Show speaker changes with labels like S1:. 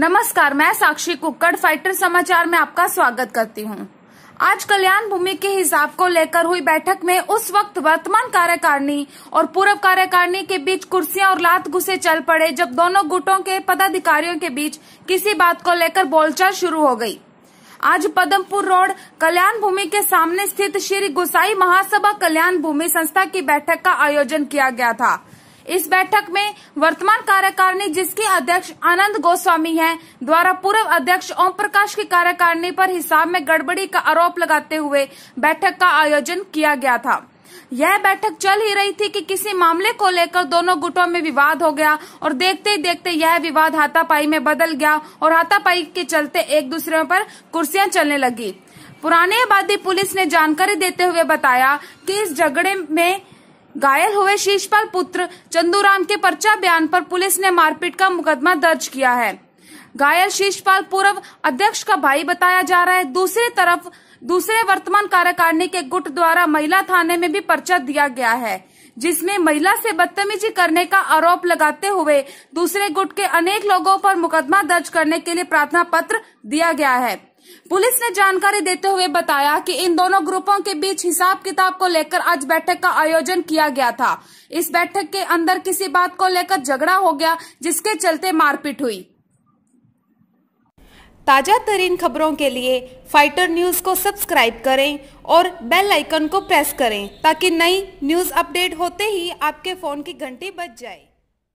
S1: नमस्कार मैं साक्षी कुक्कड़ फाइटर समाचार में आपका स्वागत करती हूं। आज कल्याण भूमि के हिसाब को लेकर हुई बैठक में उस वक्त वर्तमान कार्यकारिणी और पूर्व कार्यकारिणी के बीच कुर्सियां और लात घुसे चल पड़े जब दोनों गुटों के पदाधिकारियों के बीच किसी बात को लेकर बोलचाल शुरू हो गयी आज पदमपुर रोड कल्याण भूमि के सामने स्थित श्री गुसाई महासभा कल्याण भूमि संस्था की बैठक का आयोजन किया गया था इस बैठक में वर्तमान कार्यकारिणी जिसके अध्यक्ष आनंद गोस्वामी हैं द्वारा पूर्व अध्यक्ष ओम प्रकाश की कार्यकारिणी पर हिसाब में गड़बड़ी का आरोप लगाते हुए बैठक का आयोजन किया गया था यह बैठक चल ही रही थी कि किसी मामले को लेकर दोनों गुटों में विवाद हो गया और देखते ही देखते यह विवाद हाथापाई में बदल गया और हाथापाई के चलते एक दूसरे पर कुर्सियां चलने लगी पुराने आबादी पुलिस ने जानकारी देते हुए बताया कि इस झगड़े में घायल हुए शीशपाल पुत्र चंदूराम के पर्चा बयान पर पुलिस ने मारपीट का मुकदमा दर्ज किया है घायल शीशपाल पूर्व अध्यक्ष का भाई बताया जा रहा है दूसरी तरफ दूसरे वर्तमान कार्यकारिणी के गुट द्वारा महिला थाने में भी पर्चा दिया गया है जिसमें महिला से बदतमीजी करने का आरोप लगाते हुए दूसरे गुट के अनेक लोगों पर मुकदमा दर्ज करने के लिए प्रार्थना पत्र दिया गया है पुलिस ने जानकारी देते हुए बताया कि इन दोनों ग्रुपों के बीच हिसाब किताब को लेकर आज बैठक का आयोजन किया गया था इस बैठक के अंदर किसी बात को लेकर झगड़ा हो गया जिसके चलते मारपीट हुई ताजा तरीन खबरों के लिए फाइटर न्यूज को सब्सक्राइब करें और बेल आइकन को प्रेस करें ताकि नई न्यूज अपडेट होते ही आपके फोन की घंटी बच जाए